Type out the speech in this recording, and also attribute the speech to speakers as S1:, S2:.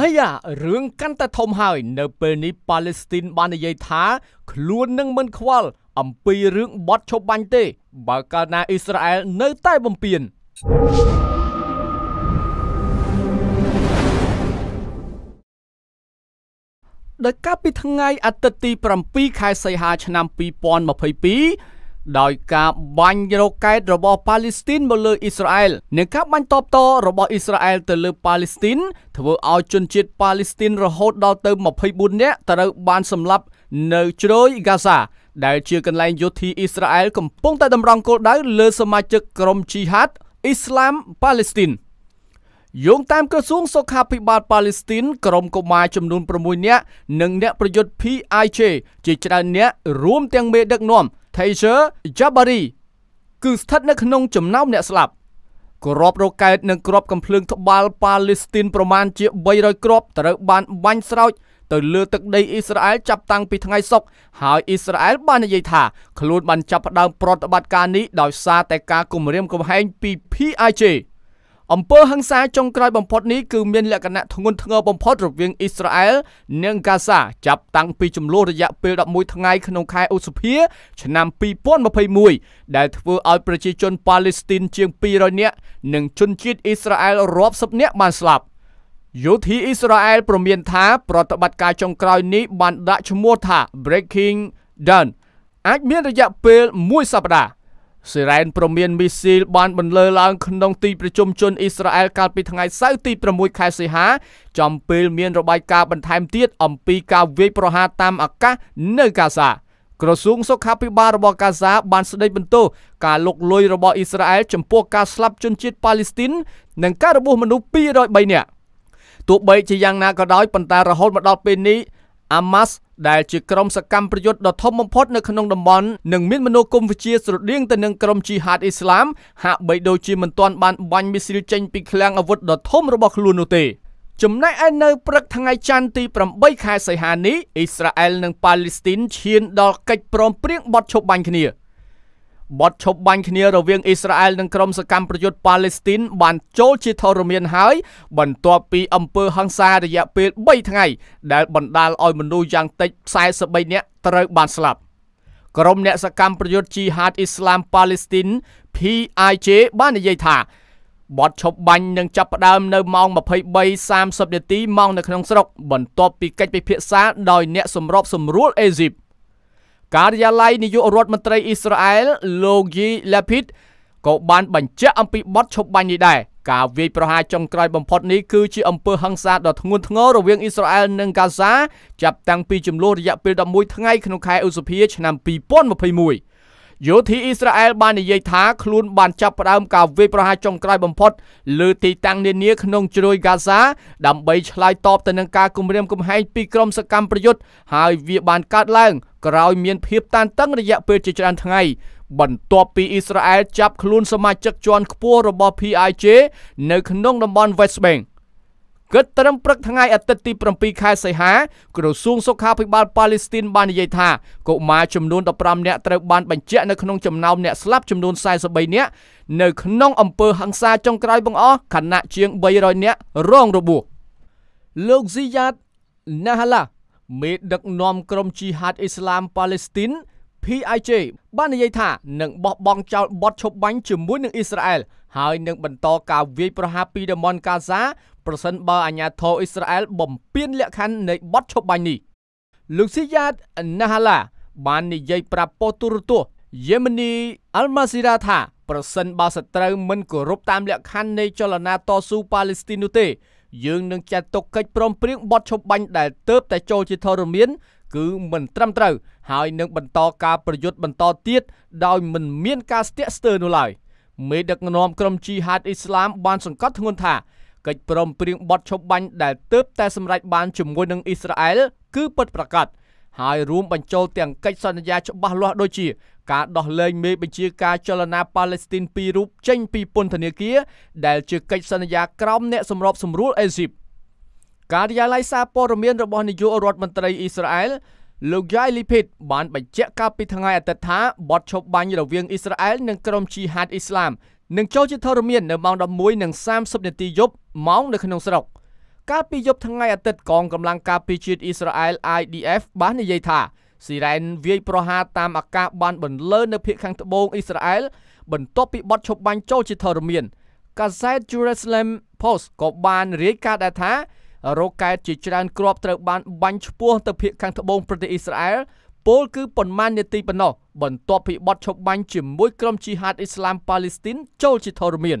S1: អាយ៉ារឿងកាន់តែធំហើយនៅពេលនេះប៉ាឡេស្ទីន បាននិយាយថា ខ្លួននឹងមិន ខ្វល់អំពីរឿងបត់ឈប់បាញ់ទេ បើកាលណាអ៊ីស្រាអែល នៅតែបំពេញដោយកាលពីថ្ងៃអាទិត្យទី7ខែសីហា ឆ្នាំ2022ដោយការបាញ់រ៉ូកែតរបស់ប៉ាឡេស្ទីនមកលើអ៊ីស្រាអែលនិងការបាញ់តបតរបស់អ៊ីស្រាអែលទៅលើប៉ាឡេស្ទីនធ្វើឲ្យជនជាតិប៉ាឡេស្ទីនរហូតដល់ទៅ24នាក់ត្រូវបានសម្លាប់នៅជ្រោយហ្គាហ្សា ដែលជាកន្លែងយោធាអ៊ីស្រាអែលកំពុងតែតម្រង់គោលដៅលើសមាជិកក្រុម Jihad អ៊ីស្លាមប៉ាឡេស្ទីនយោងតាមក្រសួងសុខាភិបាលប៉ាឡេស្ទីនក្រុមកុមារចំនួន6នាក់និងអ្នកប្រយុទ្ធ PIJ ជាច្រើនអ្នករួមទាំងមេដឹកនាំ Taser Jabari គឺស្ថិតនៅក្នុងចំណោមអ្នកស្លាប់គ្រាប់រ៉ុកែតនិងគ្រាប់កំភ្លើងត្បាល់ប៉ាឡេស្ទីនប្រមាណជា300គ្រាប់ត្រូវបានបាញ់ស្រោចទៅលើទឹកដីអ៊ីស្រាអែលចាប់តាំងពីថ្ងៃសុក្រហើយអ៊ីស្រាអែលបាននិយាយថាខ្លួនបានចាប់ផ្ដើមប្រតិបត្តិការនេះដោយសារតែការគំរាមកំហែងពី PIJ អំពើហិង្សាចុងក្រោយបំផុតនេះគឺមានលក្ខណៈធ្ងន់ធ្ងរបំផុតរវាងអ៊ីស្រាអែលនិងកាហ្សាចាប់តាំងពីចំនួនរយៈពេល11ថ្ងៃក្នុងខែឧសភាឆ្នាំ2021ដែលធ្វើឲ្យប្រជាជនប៉ាឡេស្ទីនជាង200នាក់និងជនជាតិអ៊ីស្រាអែលរាប់សិបនាក់បានស្លាប់យោធាអ៊ីស្រាអែលប្រមានថាប្រតិបត្តិការចុងក្រោយនេះបានដាក់ឈ្មោះថា Breaking Dawn អាចមានរយៈពេល1សប្តាហ៍សេរ៉ែនប្រមានមីស៊ីលបានបន្លឺឡើងក្នុងទីប្រជុំជនអ៊ីស្រាអែលកាលពីថ្ងៃសៅរ៍ទី6ខែសីហា ចំពេលមានរបាយការណ៍បន្ថែមទៀតអំពីការវាយប្រហារតាមអាកាសនៅកាហ្សាក្រសួងសុខាភិបាលរបស់កាហ្សាបានស្ដីបន្ទោសការលុកលុយរបស់អ៊ីស្រាអែលចំពោះការស្លាប់ជនជាតិប៉ាឡេស្ទីននិងការរបួសមនុស្ស203នាក់ទោះបីជាយ៉ាងណាក៏ដោយប៉ុន្តែរហូតមកដល់ពេលនេះអាម៉ាស់ដែលជាក្រុមសកម្មប្រយុទ្ធដ៏ធំបំផុតនៅក្នុងតំបន់និងមានមនោគមវិជ្ជាស្រដៀងទៅនឹងក្រុមជីហាតអ៊ីស្លាមហាក់បីដូចជាមិនទាន់បានបាញ់មីស៊ីលចេញពីឃ្លាំងអាវុធដ៏ធំរបស់ខ្លួននោះទេ ចំណែកឯនៅព្រឹកថ្ងៃច័ន្ទទី8ខែសីហានេះអ៊ីស្រាអែលនិងប៉ាឡេស្ទីនឈានដល់កិច្ចព្រមព្រៀងបត់ឈប់បាញ់គ្នាបទឈប់បាញ់គ្នារវាងអ៊ីស្រាអែលនិងក្រុមសកម្មប្រយុទ្ធប៉ាឡេស្ទីនបានចូលជាធរមានហើយបន្ទាប់ពីអំពើហិង្សារយៈពេល3ថ្ងៃដែលបណ្ដាលឲ្យមនុស្សយ៉ាងតិច43នាក់ត្រូវបានស្លាប់ក្រុមអ្នកសកម្មប្រយុទ្ធជីហាតអ៊ីស្លាមប៉ាឡេស្ទីន PIJ បាននិយាយថាបទឈប់បាញ់នឹងចាប់ផ្ដើមនៅម៉ោង23:30នាទីម៉ោងនៅក្នុងស្រុកបន្ទាប់ពីកិច្ចពិភាក្សាដោយអ្នកសម្របសម្រួលអេស៊ីប។ការិយាល័យនាយករដ្ឋមន្ត្រីអ៊ីស្រាអែលលោកយីឡាភីតក៏បានបញ្ជាក់អំពីបទឈប់បាញ់នេះដែរការវាយប្រហារចុងក្រោយបំផុតនេះគឺជាអំពើហិង្សាដ៏ធ្ងន់ធ្ងររវាងអ៊ីស្រាអែលនិងកាហ្សាចាប់តាំងពីចំនួនរយៈពេល11ថ្ងៃក្នុងខែឧសភាឆ្នាំ2021យោធាអ៊ីស្រាអែលបាននិយាយថាខ្លួនបានចាប់ផ្ដើមការវាយប្រហារចុងក្រោយបំផុតលើទីតាំងនានាក្នុងជ្រោយហ្គាហ្សាដើម្បីឆ្លើយតបទៅនឹងការគំរាមកំហែងពីក្រុមសកម្មប្រយុទ្ធហើយវាបានកើតឡើងក្រោយមានភាពតានតឹងរយៈពេលជាច្រើនថ្ងៃបន្ទាប់ពីអ៊ីស្រាអែលចាប់ខ្លួនសមាជិកជាន់ខ្ពស់របស់ PIJ នៅក្នុងតំបន់ West Bank គិតត្រឹមព្រឹកថ្ងៃអាទិត្យទី7ខែសីហាក្រសួងសុខាភិបាលប៉ាឡេស្ទីនបាននិយាយថាកុមារចំនួន15នាក់ត្រូវបានបញ្ជាក់នៅក្នុងចំណោមអ្នកស្លាប់ចំនួន43នាក់នៅក្នុងអំពើហ ংস ាចុងក្រោយបង្អស់ខណៈជាង300នាក់រងរបួសលោកស៊ីយ៉ាតណាហាឡាមេដឹកនាំក្រុមជីហាតអ៊ីស្លាមប៉ាឡេស្ទីន PIJ បាននិយាយថានឹងបោះបង់ចោលបទឈប់បាញ់ជាមួយនឹងអ៊ីស្រាអែលហើយនឹងបន្តការវាយប្រហារពីតំបន់កាហ្សាប្រសិនបើអាញាធរអ៊ីស្រាអែលបំពានលក្ខខណ្ឌនៃបទឈប់បាញ់នេះលោកស៊ីយ៉ាតណាហាឡា បាននិយាយប្រាប់ប៉ុស្តិ៍ទូរទស្សន៍យេម៉ានីអល់ម៉ាស៊ីរ៉ាថាប្រសិនបើសត្រូវមិនគោរពតាមលក្ខខណ្ឌនៃចលនាតស៊ូប៉ាឡេស្ទីននោះទេយើងនឹងចាត់ទុកកិច្ចព្រមព្រៀងបទឈប់បាញ់ដែលទៅបតែចូលជាធរមានគឺមិនត្រឹមត្រូវហើយនឹងបន្តការប្រយុទ្ធបន្តទៀតដោយមិនមានការស្ទាក់ស្ទើរនោះឡើយ។មេដឹកនាំក្រុមជីហាតអ៊ីស្លាមបានសង្កត់ធ្ងន់ថាកិច្ចព្រមព្រៀងបត់ឈប់បាញ់ដែលទើបតែសម្រេចបានជាមួយនឹងអ៊ីស្រាអែលគឺពិតប្រាកដហើយរួមបញ្ចូលទាំងកិច្ចសន្យាច្បាស់លាស់ដូចជាការដោះលែងមេបញ្ជាការចលនាប៉ាឡេស្ទីន២រូបចេញពីពន្ធនាគារដែលជាកិច្ចសន្យាក្រោមអ្នកសម្របសម្រួលអេស៊ីបការិយាល័យសារព័ត៌មានរបស់នាយករដ្ឋមន្ត្រីអ៊ីស្រាអែលលោកយ៉ៃលីភីតបានបញ្ជាក់កាលពីថ្ងៃអាទិត្យថាបទឈប់បាញ់រវាងអ៊ីស្រាអែលនិងក្រុមជីហាតអ៊ីស្លាមនឹងចូលជាធរមាននៅម៉ោង11:30នាទីយប់ម៉ោងនៅក្នុងស្រុកកាលពីយប់ថ្ងៃអាទិត្យកងកម្លាំងការពារជាតិអ៊ីស្រាអែល IDF បាននិយាយថាស៊ីរ៉ែនវាយប្រហារតាមអាកាសបានបន្លឺនៅភាគខាងត្បូងអ៊ីស្រាអែលបន្ទាប់ពីបទឈប់បាញ់ចូលជាធរមានកាសែត Jerusalem Post ក៏បានរាយការណ៍ដែរថារោគកែតជាច្រើនគ្រាប់ត្រូវបានបាញ់ឆ្ពោះទៅភាគខាងត្បូងប្រទេសអ៊ីស្រាអែលពលគឺប៉ុន្មាននាទីប៉ុណ្ណោះបន្ទាប់ពីបទឈប់បាញ់ជាមួយក្រុមជីហាតអ៊ីស្លាមប៉ាឡេស្ទីនចូលជាធរមាន